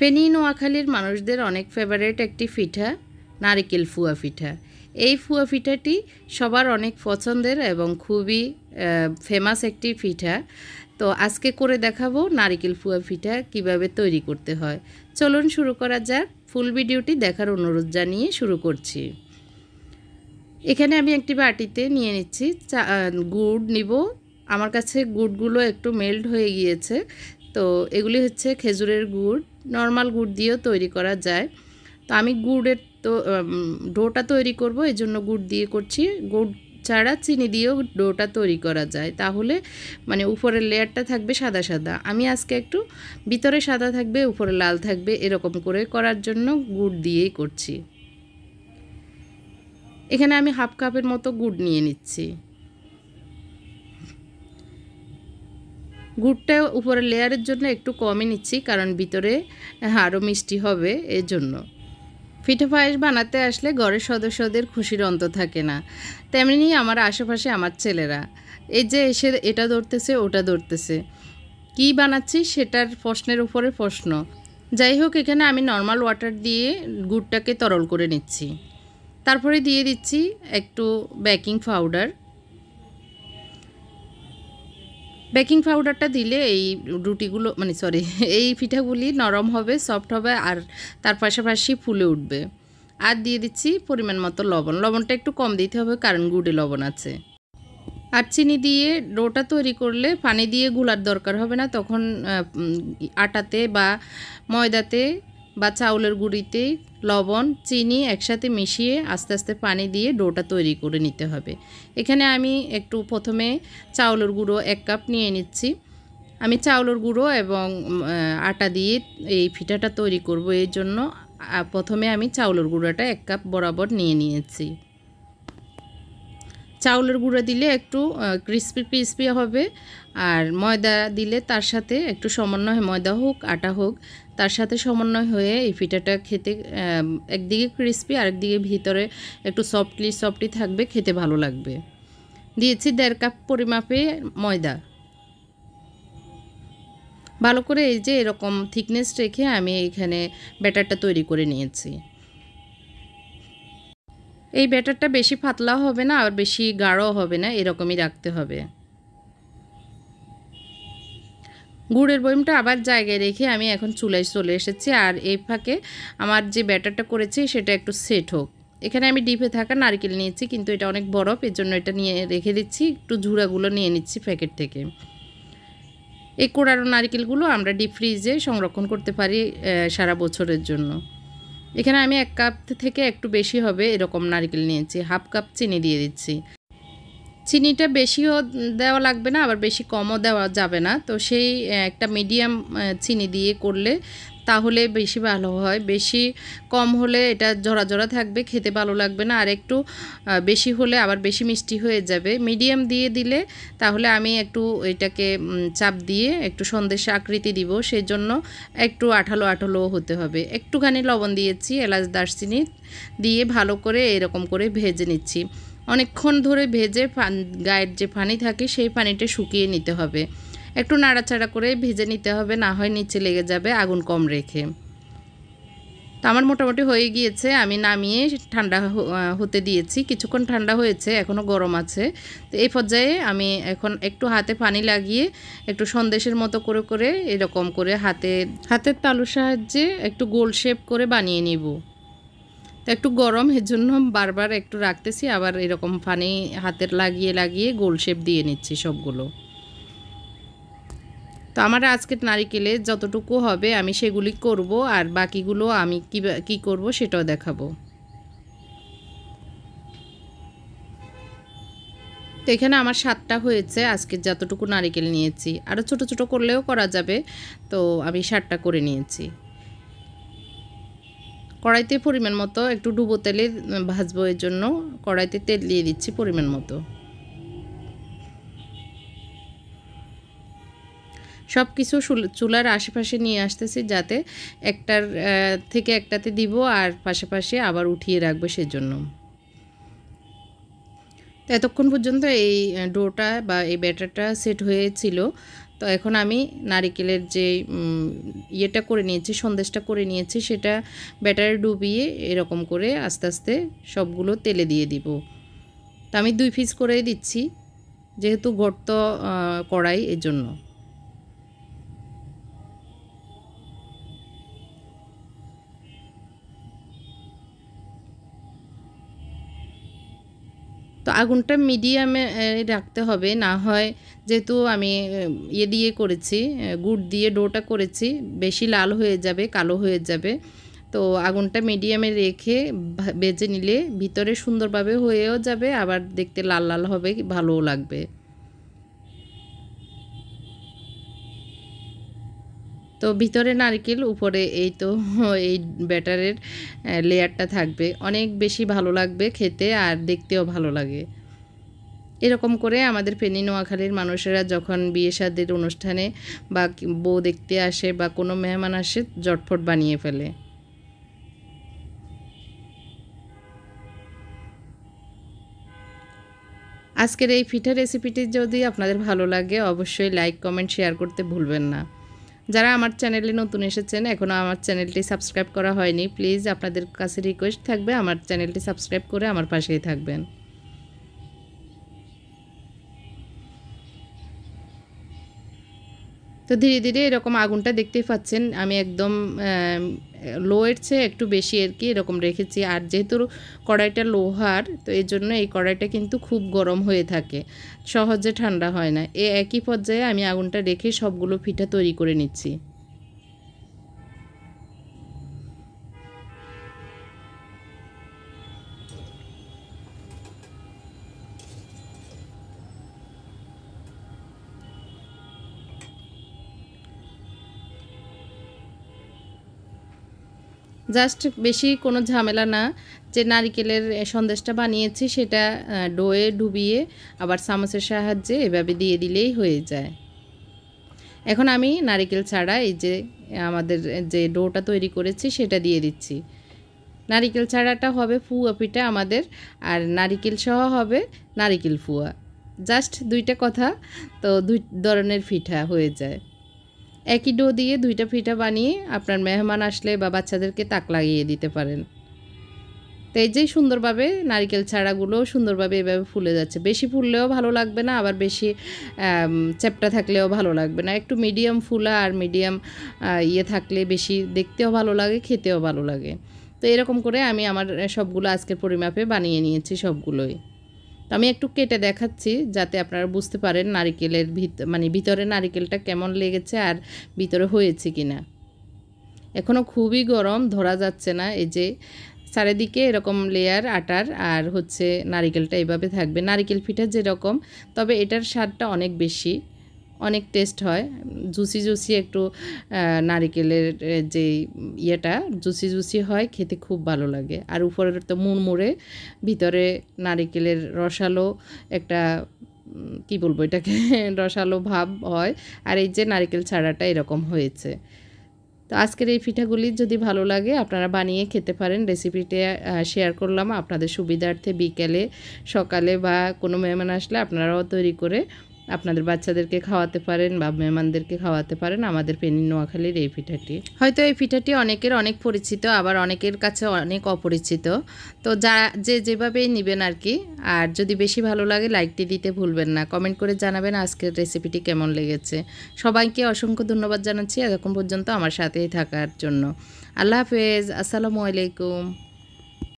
ফেনী নোয়াখালীর মানুষদের অনেক ফেভারেট একটি পিঠা নারিকেল ফুয়া পিঠা এই ফুয়া পিঠাটি সবার অনেক পছন্দের এবং খুবই ফেমাস একটি পিঠা তো আজকে করে দেখাবো নারিকেল ফুয়া পিঠা কিভাবে তৈরি করতে হয় চলুন শুরু করা যাক ফুল ভিডিওটি দেখার অনুরোধ জানিয়ে শুরু করছি এখানে আমি একটি বাটিতে নিয়ে নিচ্ছি গুড় নিব আমার কাছে গুড়গুলো একটু মেল্ট হয়ে গিয়েছে তো এগুলি হচ্ছে খেজুরের গুড় নর্মাল গুড় দিয়েও তৈরি করা যায় তো আমি গুড়ের তো ডোটা তৈরি করব এই জন্য গুড় দিয়ে করছি গুড় ছাড়া চিনি দিয়েও ডোটা তৈরি করা যায় তাহলে মানে উপরের লেয়ারটা থাকবে সাদা সাদা আমি আজকে একটু ভিতরে সাদা থাকবে উপরে লাল থাকবে এরকম করে করার জন্য গুড় দিয়েই করছি এখানে আমি হাফ কাপের মতো গুড় নিয়ে নিচ্ছি গুড়টা উপরে লেয়ারের জন্য একটু কমই নিচ্ছি কারণ ভিতরে হ্যাঁ, আরও মিষ্টি হবে এর জন্য পিঠে পায়েস বানাতে আসলে ঘরের সদস্যদের খুশির অন্ত থাকে না তেমনি আমার আশেপাশে আমার ছেলেরা এই যে এসে এটা ধরতেছে ওটা ধরতেছে কি বানাচ্ছি সেটার প্রশ্নের উপরে প্রশ্ন যাই হোক এখানে আমি নর্মাল ওয়াটার দিয়ে গুড়টাকে তরল করে নিচ্ছি তারপরে দিয়ে দিচ্ছি একটু বেকিং পাউডার বেকিং পাউডারটা দিলে এই রুটিগুলো মানে সরি এই পিঠাগুলি নরম হবে সফট হবে আর তার পাশাপাশি ফুলে উঠবে আর দিয়ে দিচ্ছি পরিমাণ মতো লবণ লবণটা একটু কম দিতে হবে কারণ গুড়ে লবণ আছে আর চিনি দিয়ে ডোটা তৈরি করলে পানি দিয়ে গুলার দরকার হবে না তখন আটাতে বা ময়দাতে বা চাউলের গুঁড়িতে লবণ চিনি একসাথে মিশিয়ে আস্তে আস্তে পানি দিয়ে ডোটা তৈরি করে নিতে হবে এখানে আমি একটু প্রথমে চাউলের গুঁড়ো এক কাপ নিয়ে নিচ্ছি আমি চাউলের গুঁড়ো এবং আটা দিয়ে এই ফিটাটা তৈরি করব এর জন্য প্রথমে আমি চাউলের গুঁড়োটা এক কাপ বরাবর নিয়ে নিয়েছি চাউলের গুঁড়ো দিলে একটু ক্রিসপি ক্রিসপি হবে আর ময়দা দিলে তার সাথে একটু সমন্বয় ময়দা হোক আটা হোক তার সাথে সমন্বয় হয়ে এই পিঠাটা খেতে একদিকে ক্রিস্পি আরেকদিকে ভিতরে একটু সফটলি সফটলি থাকবে খেতে ভালো লাগবে দিয়েছি দেড় কাপ পরিমাপে ময়দা ভালো করে এই যে এরকম থিকনেস রেখে আমি এখানে ব্যাটারটা তৈরি করে নিয়েছি এই ব্যাটারটা বেশি পাতলাও হবে না আর বেশি গাঢ়ও হবে না এরকমই রাখতে হবে গুড়ের বয়মটা আবার জায়গায় রেখে আমি এখন চুলায় চলে এসেছি আর এই ফাঁকে আমার যে ব্যাটারটা করেছি সেটা একটু সেট হোক এখানে আমি ডিপে থাকা নারকেল নিয়েছি কিন্তু এটা অনেক বরফ এর জন্য এটা নিয়ে রেখে দিচ্ছি একটু ঝুড়াগুলো নিয়ে নিচ্ছি প্যাকেট থেকে এই কোড়ানো নারকেলগুলো আমরা ডিপ ফ্রিজে সংরক্ষণ করতে পারি সারা বছরের জন্য এখানে আমি এক কাপ থেকে একটু বেশি হবে এরকম নারকেল নিয়েছি হাফ কাপ চিনি দিয়ে দিচ্ছি চিনিটা বেশিও দেওয়া লাগবে না আবার বেশি কমও দেওয়া যাবে না তো সেই একটা মিডিয়াম চিনি দিয়ে করলে তাহলে বেশি ভালো হয় বেশি কম হলে এটা জরা জরা থাকবে খেতে ভালো লাগবে না আর একটু বেশি হলে আবার বেশি মিষ্টি হয়ে যাবে মিডিয়াম দিয়ে দিলে তাহলে আমি একটু এটাকে চাপ দিয়ে একটু সন্দেশ আকৃতি দিব সেই জন্য একটু আঠালো আঠালো হতে হবে একটুখানি লবণ দিয়েছি এলাচ দারচিনি দিয়ে ভালো করে এরকম করে ভেজে নিচ্ছি অনেকক্ষণ ধরে ভেজে গায়ের যে পানি থাকে সেই পানিটা শুকিয়ে নিতে হবে একটু নাড়াচাড়া করে ভেজে নিতে হবে না হয় নিচে লেগে যাবে আগুন কম রেখে তো আমার মোটামুটি হয়ে গিয়েছে আমি নামিয়ে ঠান্ডা হতে দিয়েছি কিছুক্ষণ ঠান্ডা হয়েছে এখনও গরম আছে তো এই পর্যায়ে আমি এখন একটু হাতে পানি লাগিয়ে একটু সন্দেশের মতো করে করে এরকম করে হাতে হাতের তালুর সাহায্যে একটু গোল শেপ করে বানিয়ে নিব তো একটু গরম এর জন্য বারবার একটু রাখতেছি আবার এরকম পানি হাতের লাগিয়ে লাগিয়ে গোল শেপ দিয়ে নিচ্ছি সবগুলো তো আমার আজকের নারিকেলে যতটুকু হবে আমি সেগুলি করব আর বাকিগুলো আমি কি করব সেটাও দেখাবো তো এখানে আমার সাতটা হয়েছে আজকে যতটুকু নারিকেল নিয়েছি আরও ছোট ছোট করলেও করা যাবে তো আমি সাতটা করে নিয়েছি কড়াইতে পরিমাণ মতো একটু ডুবো তেলে ভাজবো এর জন্য কড়াইতে তেল দিয়ে দিচ্ছি পরিমাণ মতো সব কিছু চুলার আশেপাশে নিয়ে আসতেছি যাতে একটার থেকে একটাতে দিব আর পাশাপাশি আবার উঠিয়ে রাখবো সেজন্য তো এতক্ষণ পর্যন্ত এই ডোটা বা এই ব্যাটারটা সেট হয়েছিল তো এখন আমি নারিকেলের যে ইয়েটা করে নিয়েছি সন্দেশটা করে নিয়েছি সেটা ব্যাটারে ডুবিয়ে এরকম করে আস্তে আস্তে সবগুলো তেলে দিয়ে দিব তো আমি দুই পিস করে দিচ্ছি যেহেতু গর্ত কড়াই এর জন্য তো আগুনটা মিডিয়ামে রাখতে হবে না হয় যেহেতু আমি ইয়ে দিয়ে করেছি গুড় দিয়ে ডোটা করেছি বেশি লাল হয়ে যাবে কালো হয়ে যাবে তো আগুনটা মিডিয়ামে রেখে বেজে নিলে ভিতরে সুন্দরভাবে হয়েও যাবে আবার দেখতে লাল লাল হবে ভালোও লাগবে তো ভিতরে নারকেল উপরে এই তো এই ব্যাটারের লেয়ারটা থাকবে অনেক বেশি ভালো লাগবে খেতে আর দেখতেও ভালো লাগে এরকম করে আমাদের ফেনী নোয়াখালীর মানুষেরা যখন বিয়ে সাদের অনুষ্ঠানে বা বউ দেখতে আসে বা কোনো মেহমান আসে জটফট বানিয়ে ফেলে আজকের এই ফিঠা রেসিপিটি যদি আপনাদের ভালো লাগে অবশ্যই লাইক কমেন্ট শেয়ার করতে ভুলবেন না যারা আমার চ্যানেলে নতুন এসেছেন এখনও আমার চ্যানেলটি সাবস্ক্রাইব করা হয়নি প্লিজ আপনাদের কাছে রিকোয়েস্ট থাকবে আমার চ্যানেলটি সাবস্ক্রাইব করে আমার পাশেই থাকবেন তো ধীরে ধীরে এরকম আগুনটা দেখতেই পাচ্ছেন আমি একদম লোয়ের চেয়ে একটু বেশি আর কি এরকম রেখেছি আর যেহেতু কড়াইটা লোহার তো এই জন্য এই কড়াইটা কিন্তু খুব গরম হয়ে থাকে সহজে ঠান্ডা হয় না এ একই পর্যায়ে আমি আগুনটা রেখে সবগুলো ফিটা তৈরি করে নিচ্ছি জাস্ট বেশি কোনো ঝামেলা না যে নারিকেলের সন্দেশটা বানিয়েছি সেটা ডোয়ে ডুবিয়ে আবার চামচের সাহায্যে এভাবে দিয়ে দিলেই হয়ে যায় এখন আমি নারিকেল ছাড়া এই যে আমাদের যে ডোটা তৈরি করেছি সেটা দিয়ে দিচ্ছি নারিকেল ছাড়াটা হবে ফুয়া পিঠা আমাদের আর নারিকেল সহ হবে নারিকেল ফুয়া জাস্ট দুইটা কথা তো দুই ধরনের পিঠা হয়ে যায় একই ডো দিয়ে দুইটা ফিটা বানিয়ে আপনার মেহমান আসলে বা বাচ্চাদেরকে তাক লাগিয়ে দিতে পারেন তো এই যে সুন্দরভাবে নারিকেল ছাড়াগুলো সুন্দরভাবে এভাবে ফুলে যাচ্ছে বেশি ফুললেও ভালো লাগবে না আবার বেশি চ্যাপটা থাকলেও ভালো লাগবে না একটু মিডিয়াম ফুলা আর মিডিয়াম ইয়ে থাকলে বেশি দেখতেও ভালো লাগে খেতেও ভালো লাগে তো এরকম করে আমি আমার সবগুলো আজকের পরিমাপে বানিয়ে নিয়েছি সবগুলোই তো আমি একটু কেটে দেখাচ্ছি যাতে আপনারা বুঝতে পারেন নারিকেলের ভিত মানে ভিতরে নারিকেলটা কেমন লেগেছে আর ভিতরে হয়েছে কি না এখনও খুবই গরম ধরা যাচ্ছে না এই যে চারিদিকে এরকম লেয়ার আটার আর হচ্ছে নারিকেলটা এভাবে থাকবে নারিকেল পিঠা যেরকম তবে এটার স্বাদটা অনেক বেশি অনেক টেস্ট হয় জুসি জুসি একটু নারিকেলের যে ইয়েটা জুসি জুসি হয় খেতে খুব ভালো লাগে আর উপরের তো মুড়মুড়ে ভিতরে নারিকেলের রসালো একটা কি বলবো এটাকে রসালো ভাব হয় আর এই যে নারিকেল ছাড়াটা এরকম হয়েছে তো আজকের এই পিঠাগুলি যদি ভালো লাগে আপনারা বানিয়ে খেতে পারেন রেসিপিটা শেয়ার করলাম আপনাদের সুবিধার্থে বিকেলে সকালে বা কোনো মেহমান আসলে আপনারাও তৈরি করে আপনাদের বাচ্চাদেরকে খাওয়াতে পারেন বা মেহমানদেরকে খাওয়াতে পারেন আমাদের পেনি নোয়াখালীর এই পিঠাটি হয়তো এই পিঠাটি অনেকের অনেক পরিচিত আবার অনেকের কাছে অনেক অপরিচিত তো যা যে যেভাবেই নেবেন আর কি আর যদি বেশি ভালো লাগে লাইকটি দিতে ভুলবেন না কমেন্ট করে জানাবেন আজকের রেসিপিটি কেমন লেগেছে সবাইকে অসংখ্য ধন্যবাদ জানাচ্ছি এরকম পর্যন্ত আমার সাথেই থাকার জন্য আল্লাহ হাফেজ আসসালামু আলাইকুম